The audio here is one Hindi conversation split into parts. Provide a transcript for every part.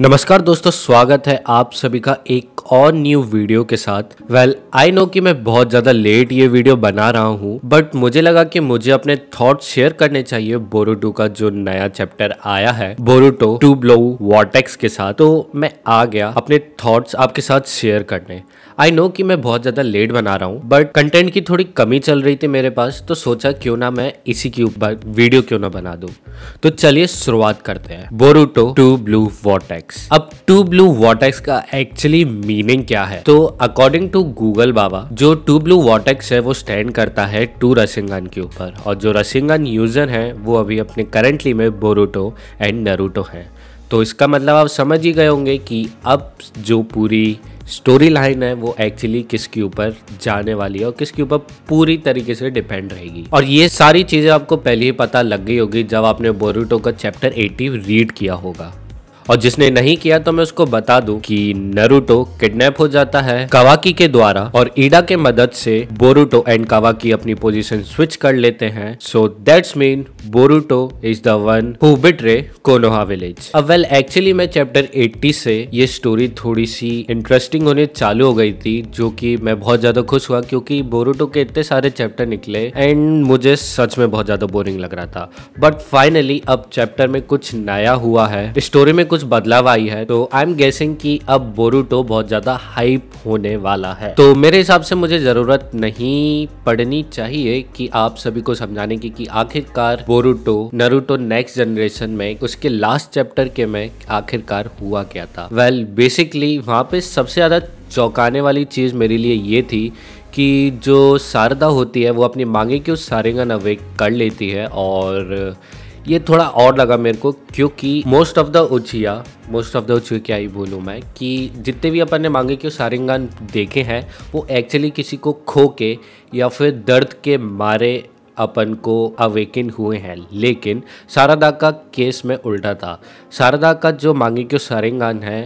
नमस्कार दोस्तों स्वागत है आप सभी का एक और न्यू वीडियो के साथ वेल आई नो कि मैं बहुत ज़्यादा लेट ये वीडियो बना रहा हूँ बट मुझे लगा कि मुझे अपने थॉट शेयर करने चाहिए बोरोटो का जो नया चैप्टर आया है बोरोटो टू ब्लो वॉटेक्स के साथ तो मैं आ गया अपने थॉट्स आपके साथ शेयर करने आई नो कि मैं बहुत ज्यादा लेट बना रहा हूँ बट कंटेंट की थोड़ी कमी चल रही थी मेरे पास तो सोचा क्यों ना मैं इसी के ऊपर वीडियो क्यों ना बना दू तो चलिए शुरुआत करते हैं बोरूटो टू ब्लू वॉटेक्स अब टू ब्लू वॉटेक्स का एक्चुअली मीनिंग क्या है तो अकॉर्डिंग टू गूगल बाबा जो टू ब्लू वॉटेक्स है वो स्टैंड करता है टू रसिंगन के ऊपर और जो रसिंगन यूजर है वो अभी अपने करेंटली में बोरूटो एंड नरूटो है तो इसका मतलब आप समझ ही गए होंगे कि अब जो पूरी स्टोरी लाइन है वो एक्चुअली किसके ऊपर जाने वाली है और किसके ऊपर पूरी तरीके से डिपेंड रहेगी और ये सारी चीज़ें आपको पहले ही पता लग गई होगी जब आपने बोरूटो का चैप्टर 80 रीड किया होगा और जिसने नहीं किया तो मैं उसको बता दूं कि नरूटो किडनैप हो जाता है कावाकी के द्वारा और ईडा के मदद से बोरूटो एंड कावाकी अपनी पोजीशन स्विच कर लेते हैं so that's mean Boruto is the one who betray Konoha village अब वेल एक्चुअली मैं चैप्टर 80 से ये स्टोरी थोड़ी सी इंटरेस्टिंग होने चालू हो गई थी जो कि मैं बहुत ज्यादा खुश हुआ क्योंकि बोरूटो के इतने सारे चैप्टर निकले एंड मुझे सच में बहुत ज्यादा बोरिंग लग रहा था बट फाइनली अब चैप्टर में कुछ नया हुआ है स्टोरी में कुछ बदलाव आई है तो आई एम गेसिंग कि अब बोरूटो बहुत ज्यादा हाइप होने वाला है तो मेरे हिसाब से मुझे जरूरत नहीं पड़नी चाहिए कि आप सभी को समझाने की कि आखिरकार बोरूटो नरूटो नेक्स्ट जनरेशन में उसके लास्ट चैप्टर के में आखिरकार हुआ क्या था वेल well, बेसिकली वहाँ पे सबसे ज़्यादा चौंकाने वाली चीज़ मेरे लिए ये थी कि जो शारदा होती है वो अपनी मांगे की उस सारेगा नवे कर लेती है और ये थोड़ा और लगा मेरे को क्योंकि most of the Uchiha most of the Uchiha क्या ही बोलूँ मैं कि जितने भी अपन ने मांगे कि सारे गान देखे हैं वो एक्चुअली किसी को खो के या फिर दर्द के मारे अपन को अवेकिन हुए हैं लेकिन शारदा का केस में उल्टा था शारदा का जो मांगे क्यों सारेंगान है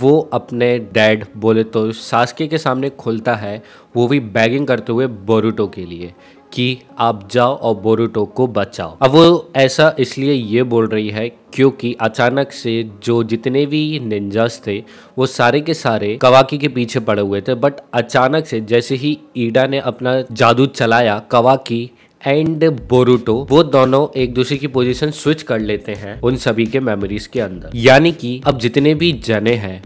वो अपने डैड बोले तो सासके के सामने खुलता है वो भी बैगिंग करते हुए बोरूटो के लिए कि आप जाओ और बोरूटो को बचाओ अब वो ऐसा इसलिए ये बोल रही है क्योंकि अचानक से जो जितने भी निंजास थे वो सारे के सारे कवाकी के पीछे पड़े हुए थे बट अचानक से जैसे ही ईडा ने अपना जादू चलाया कवाकी एंड बोरूटो वो दोनों एक दूसरे की पोजीशन स्विच कर लेते हैं उन सभी के मेमोरीज के अंदर यानी कि अब जितने भी जने हैं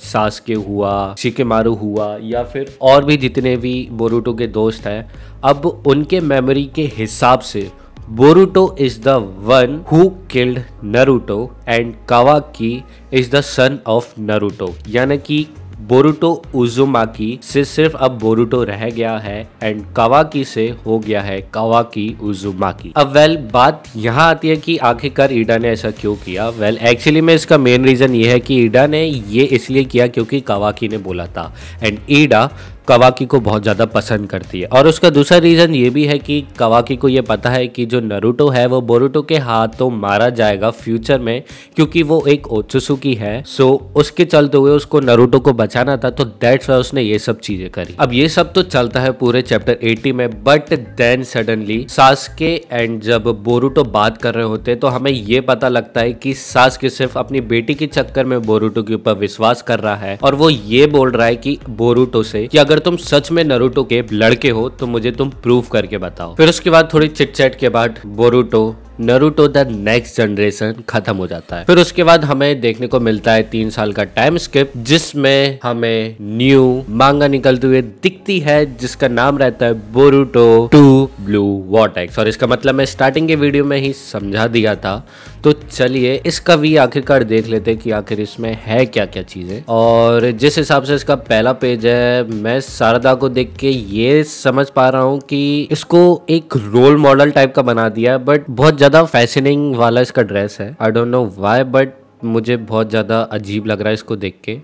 सास के हुआ शिकेमारू हुआ या फिर और भी जितने भी बोरूटो के दोस्त हैं अब उनके मेमोरी के हिसाब से Boruto is the one who killed Naruto and Kawaki is the son of Naruto यानी कि बोरुटो उजुमाकी से सिर्फ अब बोरुटो रह गया है एंड कावाकी से हो गया है कावाकी उजुमाकी अब वेल बात यहाँ आती है कि आखिरकार ईडा ने ऐसा क्यों किया वेल एक्चुअली में इसका मेन रीजन ये है कि ईडा ने ये इसलिए किया क्योंकि कावाकी ने बोला था एंड ईडा कवाकी को बहुत ज़्यादा पसंद करती है और उसका दूसरा रीज़न ये भी है कि कवाकी को ये पता है कि जो नरूटो है वो बोरूटो के हाथों मारा जाएगा फ्यूचर में क्योंकि वो एक ओत्सुसुकी है सो उसके चलते हुए उसको नरूटो को बचाना था तो दैट्स वाई उसने ये सब चीज़ें करी अब ये सब तो चलता है पूरे चैप्टर एटी में but then suddenly Sasuke and जब बोरूटो बात कर रहे होते तो हमें ये पता लगता है कि सास के सिर्फ अपनी बेटी के चक्कर में बोरूटो के ऊपर विश्वास कर रहा है और वो ये बोल रहा है कि बोरूटो से कि अगर अगर तुम सच में नरूटो के लड़के हो तो मुझे तुम प्रूफ करके बताओ फिर उसके बाद थोड़ी चिटचैट के बाद Boruto Naruto the next generation खत्म हो जाता है फिर उसके बाद हमें देखने को मिलता है तीन साल का टाइम स्किप जिसमें हमें न्यू मांगा निकलते हुए दिखती है जिसका नाम रहता है बोरूटो टू ब्लू वॉटेक्स और इसका मतलब मैं स्टार्टिंग के वीडियो में ही समझा दिया था तो चलिए इसका भी आखिरकार देख लेते हैं कि आखिर इसमें है क्या क्या चीजें और जिस हिसाब से इसका पहला पेज है मैं शारदा को देख के ये समझ पा रहा हूँ कि इसको एक रोल मॉडल टाइप का बना दिया बट बहुत ज़्यादा फैशनिंग वाला इसका ड्रेस है I don't know why but मुझे बहुत ज़्यादा अजीब लग रहा है इसको देख के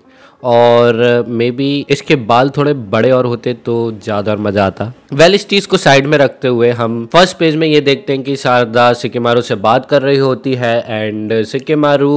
और मे बी इसके बाल थोड़े बड़े और होते तो ज़्यादा और मज़ा आता वेल इस चीज़ को साइड में रखते हुए हम फर्स्ट पेज में ये देखते हैं कि शारदा सिक्के मारू से बात कर रही होती है एंड सिक्के मारू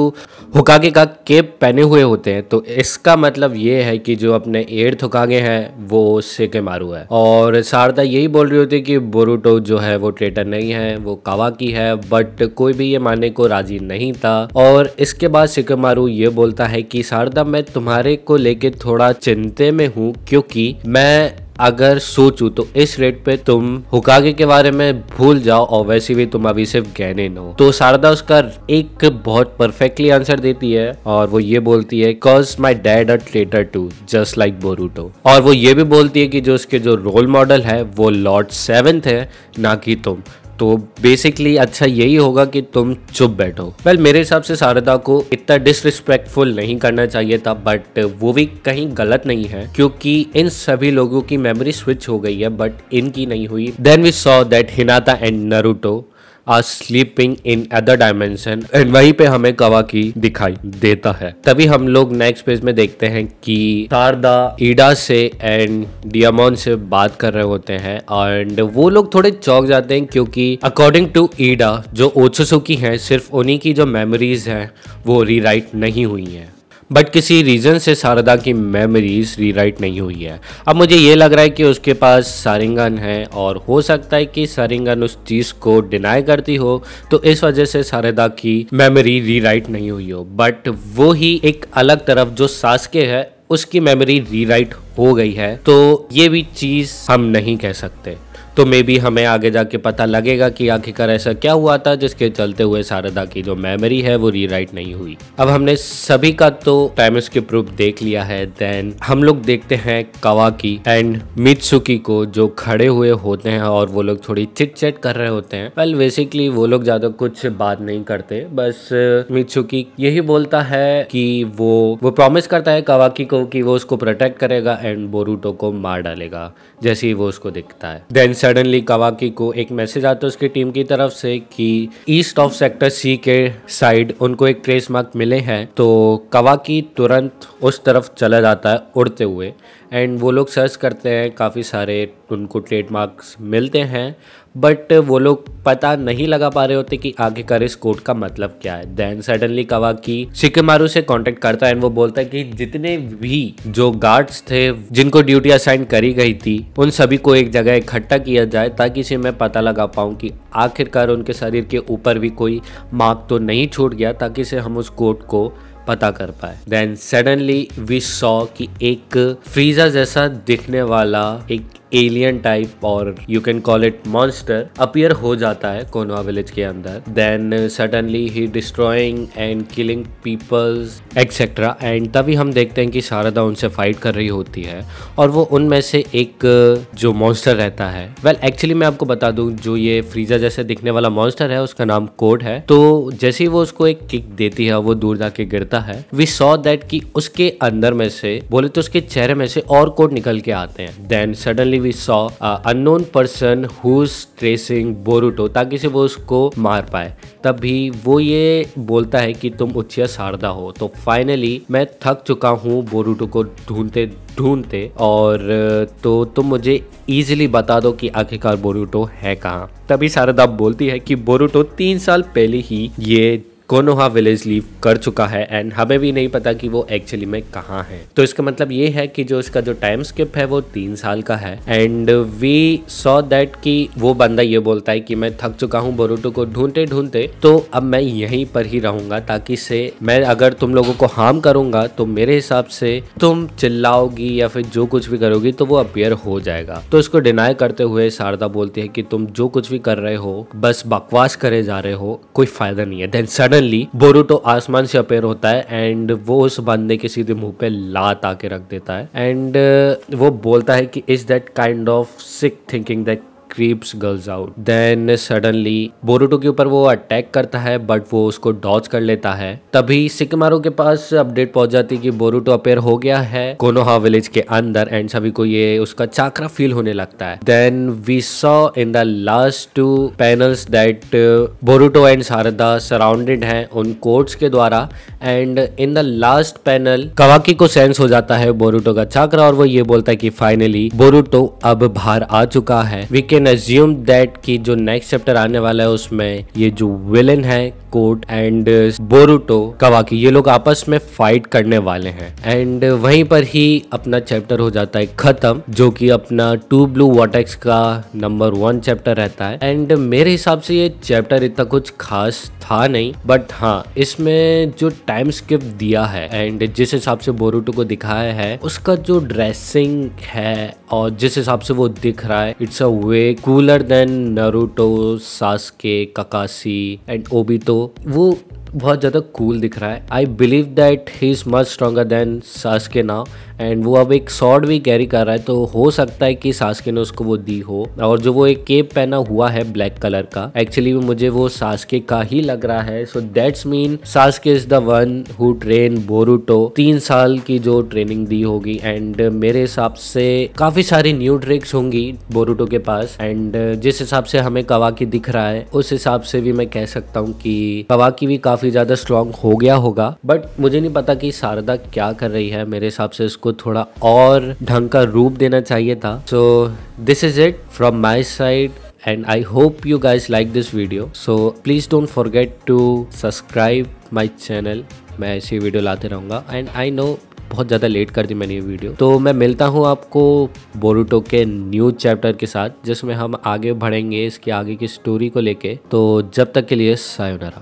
हुकागे का केप पहने हुए होते हैं तो इसका मतलब ये है कि जो अपने एर्थ हुकागे हैं वो सिक्के मारू है और शारदा यही बोल रही होती है कि बोरूटो जो है वो ट्रेटर नहीं है वो कावा की है बट कोई भी ये मानने को राजी नहीं था और इसके बाद सिक्के मारू ये बोलता है कि शारदा मैं तुम्हारे सारे को लेके थोड़ा चिंते में हूँ क्योंकि मैं अगर सोचू तो इस रेट पे तुम हुकागे के बारे में भूल जाओ और वैसे भी तुम अभी सिर्फ गहने नो तो शारदा उसका एक बहुत परफेक्टली आंसर देती है और वो ये बोलती है cause my dad a traitor too just like Boruto और वो ये भी बोलती है कि जो उसके जो रोल मॉडल है वो लॉर्ड सेवेंथ है ना कि तुम तो बेसिकली अच्छा यही होगा कि तुम चुप बैठो वेल well, मेरे हिसाब से शारदा को इतना डिसरिस्पेक्टफुल नहीं करना चाहिए था बट वो भी कहीं गलत नहीं है क्योंकि इन सभी लोगों की मेमोरी स्विच हो गई है बट इनकी नहीं हुई then we saw that Hinata and Naruto are sleeping in other dimension and वहीं पे हमें की दिखाई देता है तभी हम लोग नेक्स्ट पेज में देखते हैं कि शारदा ईडा से एंड डियामोन से बात कर रहे होते हैं एंड वो लोग थोड़े चौक जाते हैं क्योंकि अकॉर्डिंग टू ईडा जो की है सिर्फ उन्हीं की जो मेमोरीज हैं वो रीराइट नहीं हुई हैं बट किसी रीज़न से शारदा की मेमोरीज रीराइट नहीं हुई है अब मुझे ये लग रहा है कि उसके पास सारिंगन है और हो सकता है कि सारिंगन उस चीज़ को डिनाई करती हो तो इस वजह से शारदा की मेमोरी रीराइट नहीं हुई हो बट वो ही एक अलग तरफ जो सासके है उसकी मेमोरी रीराइट हो गई है तो ये भी चीज़ हम नहीं कह सकते तो मे बी हमें आगे जाके पता लगेगा कि आखिरकार ऐसा क्या हुआ था जिसके चलते हुए सारदा की जो मेमोरी है वो रीराइट नहीं हुई अब हमने सभी का तो टाइम के प्रूफ देख लिया है देन हम लोग देखते हैं कवाकी एंड मित्सुकी को जो खड़े हुए होते हैं और वो लोग थोड़ी चिट चैट कर रहे होते हैं वेल बेसिकली वो लोग ज्यादा कुछ बात नहीं करते बस मित्सुकी यही बोलता है कि वो वो प्रॉमिस करता है कवाकी को कि वो उसको प्रोटेक्ट करेगा एंड बोरूटो को मार डालेगा जैसे ही वो उसको दिखता है देन सडनली कवाकी को एक मैसेज आता है उसकी टीम की तरफ से कि ईस्ट ऑफ सेक्टर सी के साइड उनको एक ट्रेस मार्क मिले हैं तो कवाकी तुरंत उस तरफ चला जाता है उड़ते हुए एंड वो लोग सर्च करते हैं काफ़ी सारे उनको ट्रेडमार्क्स मिलते हैं बट वो लोग पता नहीं लगा पा रहे होते कि आगे कर इस कोड का मतलब क्या है देन सडनली कवा की सिक्किमारू से कांटेक्ट करता है वो बोलता है कि जितने भी जो गार्ड्स थे जिनको ड्यूटी असाइन करी गई थी उन सभी को एक जगह इकट्ठा किया जाए ताकि से मैं पता लगा पाऊँ कि आखिरकार उनके शरीर के ऊपर भी कोई मार्क तो नहीं छूट गया ताकि से हम उस कोट को पता कर पाए देन सडनली वी सॉ कि एक फ्रीजा जैसा दिखने वाला एक एलियन टाइप और you can call it monster appear हो जाता है कोनवा विलेज के अंदर देन सडनली ही destroying and killing peoples etcetera and तभी हम देखते हैं कि शारदा उनसे फाइट कर रही होती है और वो उनमें से एक uh, जो मॉन्स्टर रहता है वेल well, एक्चुअली मैं आपको बता दूं जो ये फ्रीजा जैसे दिखने वाला मॉन्स्टर है उसका नाम कोड है तो जैसे ही वो उसको एक किक देती है वो दूर जाके गिरता है वी सॉ दैट कि उसके अंदर में से बोले तो उसके चेहरे में से और कोड निकल के आते हैं then suddenly we saw uh, unknown person who's tracing ताकि से वो उसको मार पाए तभी वो ये बोलता है कि तुम उचिया शारदा हो तो फाइनली मैं थक चुका हूँ बोरूटो को ढूंढते ढूंढते और तो तुम मुझे इजीली बता दो कि आखिरकार बोरूटो है कहाँ तभी शारदा बोलती है कि बोरूटो तीन साल पहले ही ये कोनोहा विलेज लीव कर चुका है एंड हमें भी नहीं पता कि वो एक्चुअली में कहाँ है तो इसका मतलब ये है कि जो इसका जो टाइम स्किप है वो तीन साल का है एंड वी सॉ दैट कि वो बंदा ये बोलता है कि मैं थक चुका हूँ बोरूटो को ढूंढते ढूंढते तो अब मैं यहीं पर ही रहूंगा ताकि से मैं अगर तुम लोगों को हार्म करूंगा तो मेरे हिसाब से तुम चिल्लाओगी या फिर जो कुछ भी करोगी तो वो अपेयर हो जाएगा तो इसको डिनाई करते हुए शारदा बोलती है कि तुम जो कुछ भी कर रहे हो बस बकवास करे जा रहे हो कोई फायदा नहीं है देन सडन सडनली बोरूटो आसमान से अपेयर होता है एंड वो उस बंदे के सीधे मुंह पे लात आके रख देता है एंड uh, वो बोलता है कि is that kind of sick thinking that creeps girls out then suddenly Boruto के ऊपर वो अटैक करता है बट वो उसको डॉच कर लेता है तभी सिकमारो के पास अपडेट पहुंच जाती है कि बोरुटो अपेयर हो गया है कोनोहा विलेज के अंदर एंड सभी को ये उसका चाकरा फील होने लगता है then we saw in the last two panels that Boruto and Sarada surrounded है उन कोर्ट्स के द्वारा and in the last panel Kawaki को सेंस हो जाता है बोरुटो का चाकरा और वो ये बोलता है कि फाइनली बोरुटो अब बाहर आ चुका है we can can assume that कि जो नेक्स्ट चैप्टर आने वाला है उसमें ये जो विलेन है कोट एंड बोरूटो कवाकी ये लोग आपस में फाइट करने वाले हैं एंड uh, वहीं पर ही अपना चैप्टर हो जाता है खत्म जो कि अपना टू ब्लू वॉटेक्स का नंबर वन चैप्टर रहता है एंड uh, मेरे हिसाब से ये चैप्टर इतना कुछ खास था नहीं बट हाँ इसमें जो टाइम स्किप दिया है एंड जिस हिसाब से बोरूटो को दिखाया है उसका जो ड्रेसिंग है और जिस हिसाब से वो दिख रहा है it's a way cooler than Naruto Sasuke Kakashi and Obito वो बहुत ज़्यादा कूल cool दिख रहा है I believe that he is much stronger than Sasuke now and वो अब एक सॉर्ड भी कैरी कर रहा है तो हो सकता है कि सासके ने उसको वो दी हो और जो वो एक केप पहना हुआ है ब्लैक कलर का एक्चुअली मुझे वो सासके का ही लग रहा है so that's mean Sasuke is the one who train Boruto तीन साल की जो ट्रेनिंग दी होगी एंड मेरे हिसाब से काफी सारी न्यू ट्रिक्स होंगी बोरूटो के पास एंड जिस हिसाब से हमें कवाकी दिख रहा है उस हिसाब से भी मैं कह सकता हूँ कि कवाकी भी काफी ज्यादा स्ट्रांग हो गया होगा बट मुझे नहीं पता कि शारदा क्या कर रही है मेरे हिसाब से उसको थोड़ा और ढंग का रूप देना चाहिए था so this is it from my side and I hope you guys like this video so please don't forget to subscribe my channel मैं ऐसी वीडियो लाते रहूँगा एंड आई नो बहुत ज़्यादा लेट कर दी मैंने ये वीडियो तो मैं मिलता हूँ आपको बोरूटो के न्यू चैप्टर के साथ जिसमें हम आगे बढ़ेंगे इसके आगे की स्टोरी को लेके तो जब तक के लिए सायोनारा